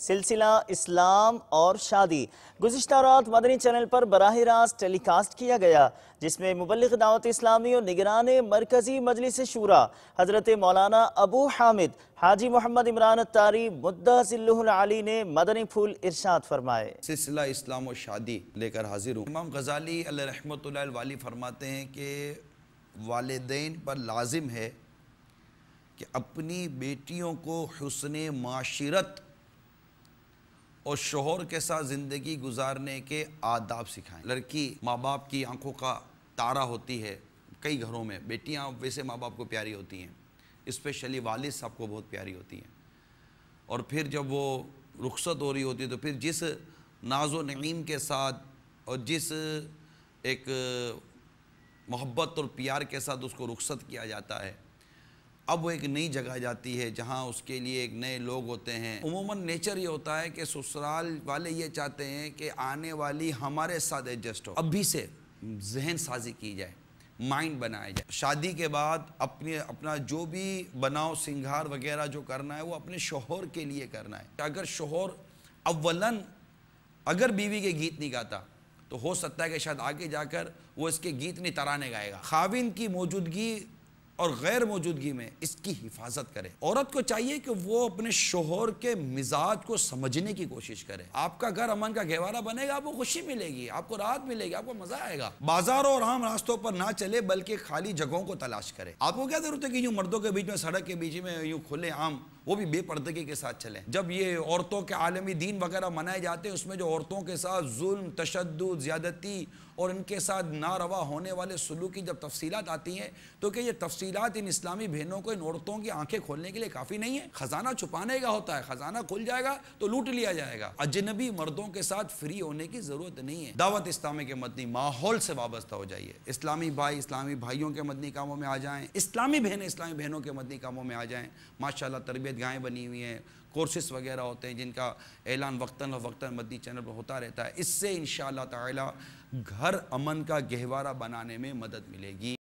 सिलसिला इस्लाम और शादी गुजशत रात मदनी चैनल पर बरह रास्त टेलीकास्ट किया गया जिसमें मुबलिक दावत इस्लामी और निगरान मरकजी मजलिस शूरा हज़रत मौलाना अबू हामिद हाजी मोहम्मद इमरान तारी मुद्दी ने मदनी फूल इरशाद फरमाए सिलसिला इस्लाम और शादी लेकर हाजिर हूँ इमाम गजाली रहमत वाली फरमाते हैं कि वाले पर लाजिम है कि अपनी बेटियों को हसन माशरत और शोहर के साथ ज़िंदगी गुजारने के आदाब सिखाएं लड़की माँ बाप की आंखों का तारा होती है कई घरों में बेटियाँ वैसे माँ बाप को प्यारी होती हैं इस्पेशली वालिद साहब को बहुत प्यारी होती हैं और फिर जब वो रुखसत हो रही होती है तो फिर जिस नाजो नगीम के साथ और जिस एक मोहब्बत और प्यार के साथ उसको रुखसत किया जाता है अब वो एक नई जगह जाती है जहाँ उसके लिए एक नए लोग होते हैं उमूमन नेचर ये होता है कि ससुराल वाले ये चाहते हैं कि आने वाली हमारे साथ एडजस्ट हो अभी से जहन साजी की जाए माइंड बनाया जाए शादी के बाद अपने अपना जो भी बनाओ सिंगार वगैरह जो करना है वो अपने शोहर के लिए करना है अगर शोहर अवलन अगर बीवी के गीत नहीं गाता तो हो सकता है कि शायद आगे जाकर वो इसके गीत नहीं तराने गाएगा खाविन की मौजूदगी और गैर मौजूदगी में इसकी हिफाजत करे औरत को चाहिए कि वो अपने शोहर के मिजाज को समझने की कोशिश करे आपका घर अमन का गहवारा बनेगा आपको खुशी मिलेगी आपको राहत मिलेगी आपको मजा आएगा बाजारों और आम रास्तों पर ना चले बल्कि खाली जगहों को तलाश करे आपको क्या जरूरत है कि यूं मर्दों के बीच में सड़क के बीच में यूं खुले आम वो भी बेपर्दगी के साथ चलें जब ये औरतों के आलमी दिन वगैरह मनाए जाते हैं उसमें जो औरतों के साथ जुल्म तशद ज़्यादती और इनके साथ नारवा होने वाले सलूक की जब तफसीत आती हैं तो क्या ये तफसीत इन इस्लामी बहनों को इन औरतों की आंखें खोलने के लिए काफ़ी नहीं है ख़जाना छुपाने का होता है ख़जाना खुल जाएगा तो लूट लिया जाएगा अजनबी मर्दों के साथ फ्री होने की ज़रूरत नहीं है दावत इस्लामी के मदनी माहौल से वाबस्ता हो जाइए इस्लामी भाई इस्लामी भाइयों के मदनी कामों में आ जाएँ इस्लामी बहनें इस्लामी बहनों के मदनी कामों में आ जाएँ माशा तरबियत ईदगाहें बनी हुई हैं कोर्सेस वगैरह होते हैं जिनका ऐलान वक्ता वक्ता मदनी चैनल पर होता रहता है इससे इन शाह घर अमन का गहवारा बनाने में मदद मिलेगी